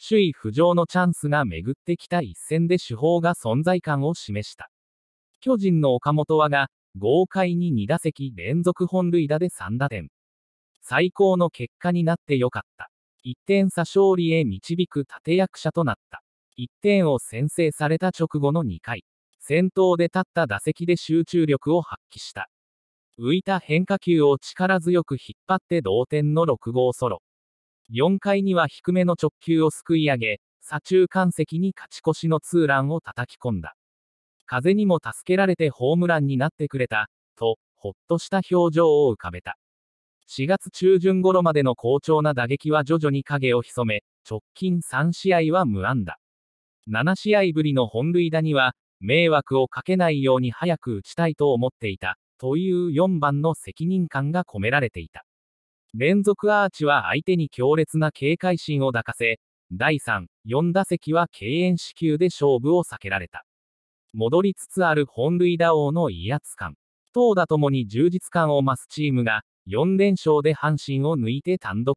首位浮上のチャンスが巡ってきた一戦で主砲が存在感を示した。巨人の岡本和が、豪快に2打席連続本塁打で3打点。最高の結果になってよかった。1点差勝利へ導く立役者となった。1点を先制された直後の2回、先頭で立った打席で集中力を発揮した。浮いた変化球を力強く引っ張って同点の6号ソロ。4回には低めの直球をすくい上げ、左中間席に勝ち越しのツーランを叩き込んだ。風にも助けられてホームランになってくれた、と、ほっとした表情を浮かべた。4月中旬頃までの好調な打撃は徐々に影を潜め、直近3試合は無安打。7試合ぶりの本塁打には、迷惑をかけないように早く打ちたいと思っていた、という4番の責任感が込められていた。連続アーチは相手に強烈な警戒心を抱かせ、第3、4打席は敬遠四球で勝負を避けられた。戻りつつある本塁打王の威圧感。投打ともに充実感を増すチームが、4連勝で阪神を抜いて単独